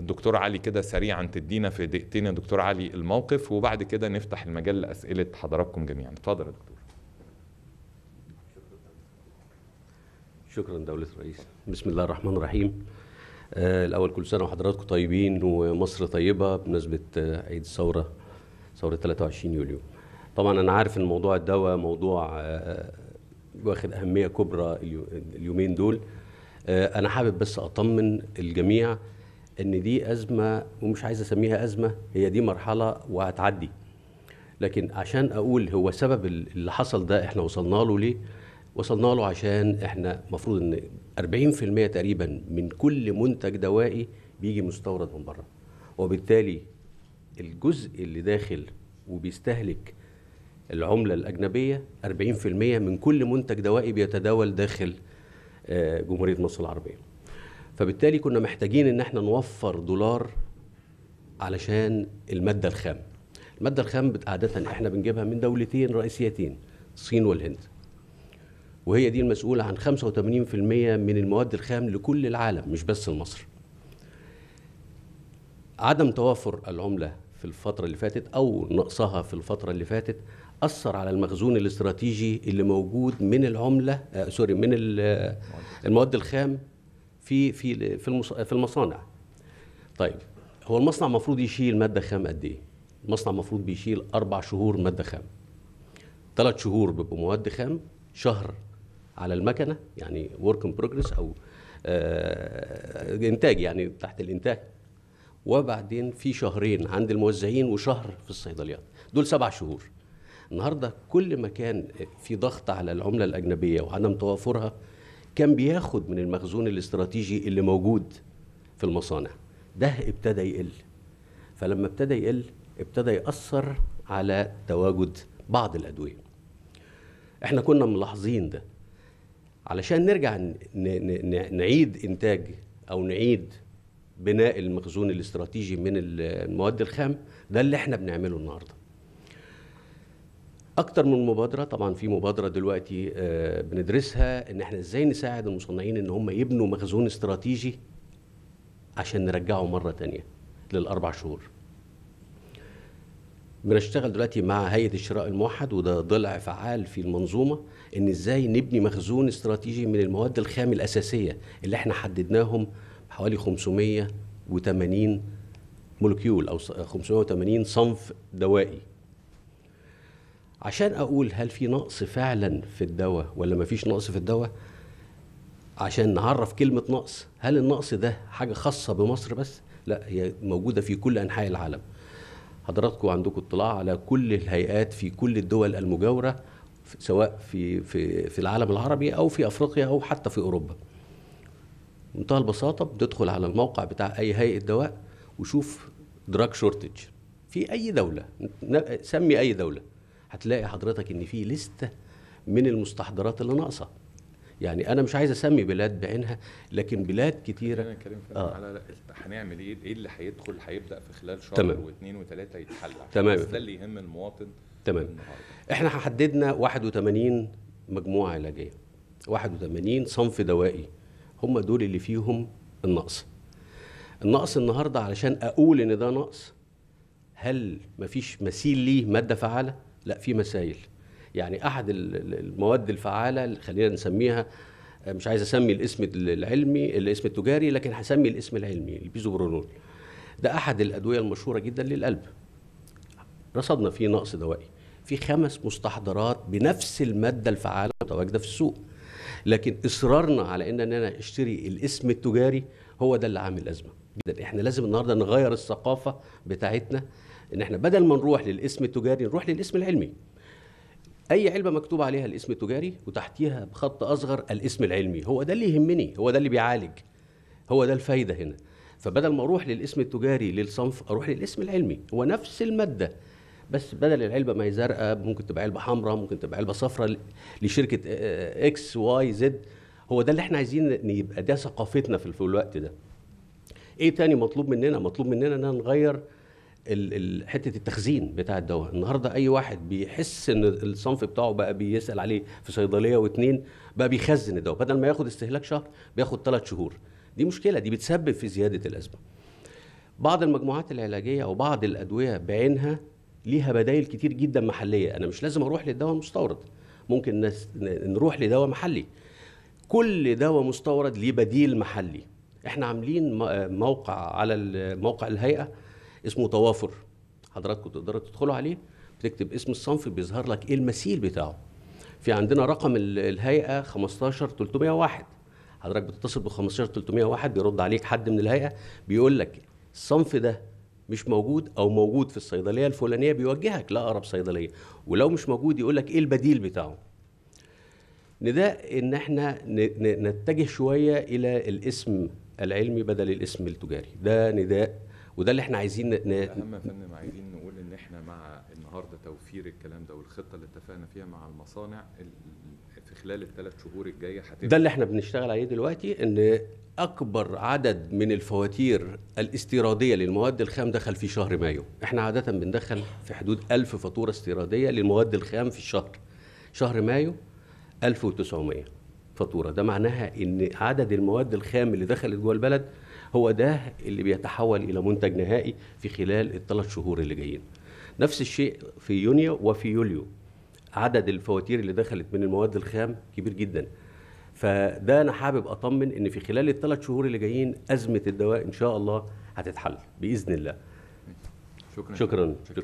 الدكتور علي كده سريعا تدينا في دقيقتين يا دكتور علي الموقف وبعد كده نفتح المجال لاسئله حضراتكم جميعا اتفضل يا دكتور شكرا دولة الرئيس بسم الله الرحمن الرحيم آه الأول كل سنة وحضراتكم طيبين ومصر طيبة بمناسبة آه، عيد الثورة ثورة 23 يوليو طبعا أنا عارف إن موضوع الدواء موضوع آه, آه، واخد أهمية كبرى اليومين دول آه، أنا حابب بس أطمن الجميع ان دي ازمه ومش عايز اسميها ازمه هي دي مرحله وهتعدي لكن عشان اقول هو سبب اللي حصل ده احنا وصلنا له ليه وصلنا له عشان احنا المفروض ان 40% تقريبا من كل منتج دوائي بيجي مستورد من بره وبالتالي الجزء اللي داخل وبيستهلك العملة الأجنبية 40% من كل منتج دوائي بيتداول داخل آه، جمهورية مصر العربية فبالتالي كنا محتاجين ان احنا نوفر دولار علشان الماده الخام الماده الخام عاده احنا بنجيبها من دولتين رئيسيتين الصين والهند وهي دي المسؤولة عن 85% من المواد الخام لكل العالم مش بس لمصر عدم توافر العملة في الفترة اللي فاتت أو نقصها في الفترة اللي فاتت أثر على المخزون الاستراتيجي اللي موجود من العملة آه سوري من المواد الخام في في في, في المصانع طيب هو المصنع المفروض يشيل ماده خام قد ايه المصنع المفروض بيشيل اربع شهور ماده خام ثلاث شهور بيبقوا مواد خام شهر على المكنه يعني ورك ان بروجريس او آه، انتاج يعني تحت الانتاج وبعدين في شهرين عند الموزعين وشهر في الصيدليات دول سبع شهور النهارده كل ما كان في ضغط على العمله الاجنبيه وعدم توافرها كان بياخد من المخزون الاستراتيجي اللي موجود في المصانع ده ابتدى يقل فلما ابتدى يقل ابتدى يأثر على تواجد بعض الأدوية احنا كنا ملاحظين ده علشان نرجع نعيد إنتاج أو نعيد بناء المخزون الاستراتيجي من المواد الخام ده اللي احنا بنعمله النهارده اكتر من مبادره طبعا في مبادره دلوقتي آه، بندرسها ان احنا ازاي نساعد المصنعين ان هم يبنوا مخزون استراتيجي عشان نرجعه مره تانية للاربع شهور بنشتغل دلوقتي مع هيئه الشراء الموحد وده ضلع فعال في المنظومه ان ازاي نبني مخزون استراتيجي من المواد الخام الاساسيه اللي احنا حددناهم حوالي 580 مولكيول او 580 صنف دوائي عشان اقول هل في نقص فعلا في الدواء ولا ما فيش نقص في الدواء عشان نعرف كلمه نقص هل النقص ده حاجه خاصه بمصر بس لا هي موجوده في كل انحاء العالم حضراتكم عندكم اطلاع على كل الهيئات في كل الدول المجاوره سواء في في في العالم العربي او في افريقيا او حتى في اوروبا منتهى البساطه بتدخل على الموقع بتاع اي هيئه دواء وشوف دراج شورتج في اي دوله سمي اي دوله هتلاقي حضرتك ان في لسته من المستحضرات اللي ناقصه يعني انا مش عايز اسمي بلاد بعينها لكن بلاد كتيره انا كريم آه. على هنعمل ايه ايه اللي هيدخل هيبدا في خلال شهر تمام. واثنين وثلاثه يتحل تمام ده اللي يهم المواطن تمام النهارده. احنا حددنا 81 مجموعه علاجيه 81 صنف دوائي هم دول اللي فيهم النقص النقص النهارده علشان اقول ان ده نقص هل مفيش مثيل ليه ماده فعاله لا في مسائل يعني احد المواد الفعاله خلينا نسميها مش عايز اسمي الاسم العلمي الاسم التجاري لكن هسمي الاسم العلمي البيزوبرولول ده احد الادويه المشهوره جدا للقلب رصدنا فيه نقص دوائي في خمس مستحضرات بنفس الماده الفعاله متواجده في السوق لكن اصرارنا على ان انا اشتري الاسم التجاري هو ده اللي عامل ازمه جدا احنا لازم النهارده نغير الثقافه بتاعتنا ان احنا بدل ما نروح للاسم التجاري نروح للاسم العلمي اي علبه مكتوب عليها الاسم التجاري وتحتيها بخط اصغر الاسم العلمي هو ده اللي يهمني هو ده اللي بيعالج هو ده الفايده هنا فبدل ما اروح للاسم التجاري للصنف اروح للاسم العلمي هو نفس الماده بس بدل العلبه ما هي زرقاء ممكن تبقى علبه حمراء ممكن تبقى علبه صفراء لشركه اكس واي زد هو ده اللي احنا عايزين يبقى ده ثقافتنا في الوقت ده ايه تاني مطلوب مننا مطلوب مننا ان نغير حته التخزين بتاع الدواء النهارده اي واحد بيحس ان الصنف بتاعه بقى بيسال عليه في صيدليه واتنين بقى بيخزن الدواء بدل ما ياخد استهلاك شهر بياخد ثلاث شهور دي مشكله دي بتسبب في زياده الازمه بعض المجموعات العلاجيه او بعض الادويه بعينها ليها بدائل كتير جدا محليه انا مش لازم اروح للدواء المستورد ممكن نروح لدواء محلي كل دواء مستورد ليه بديل محلي احنا عاملين موقع على موقع الهيئه اسمه توافر حضراتكم تقدروا تدخلوا عليه بتكتب اسم الصنف بيظهر لك ايه المثيل بتاعه في عندنا رقم الهيئه 15301 حضرتك بتتصل ب 15301 بيرد عليك حد من الهيئه بيقول لك الصنف ده مش موجود او موجود في الصيدليه الفلانيه بيوجهك لاقرب صيدليه ولو مش موجود يقول لك ايه البديل بتاعه نداء ان احنا نتجه شويه الى الاسم العلمي بدل الاسم التجاري ده نداء وده اللي احنا عايزين ن... اهم فندم عايزين نقول ان احنا مع النهارده توفير الكلام ده والخطه اللي اتفقنا فيها مع المصانع في خلال الثلاث شهور الجايه هتبقى ده اللي احنا بنشتغل عليه دلوقتي ان اكبر عدد من الفواتير الاستيراديه للمواد الخام دخل في شهر مايو احنا عاده بندخل في حدود 1000 فاتوره استيراديه للمواد الخام في الشهر شهر مايو 1900 فاتوره ده معناها ان عدد المواد الخام اللي دخلت جوه البلد هو ده اللي بيتحول الى منتج نهائي في خلال الثلاث شهور اللي جايين نفس الشيء في يونيو وفي يوليو عدد الفواتير اللي دخلت من المواد الخام كبير جدا فده انا حابب اطمن ان في خلال الثلاث شهور اللي جايين ازمه الدواء ان شاء الله هتتحل باذن الله شكرا شكرا, شكرا.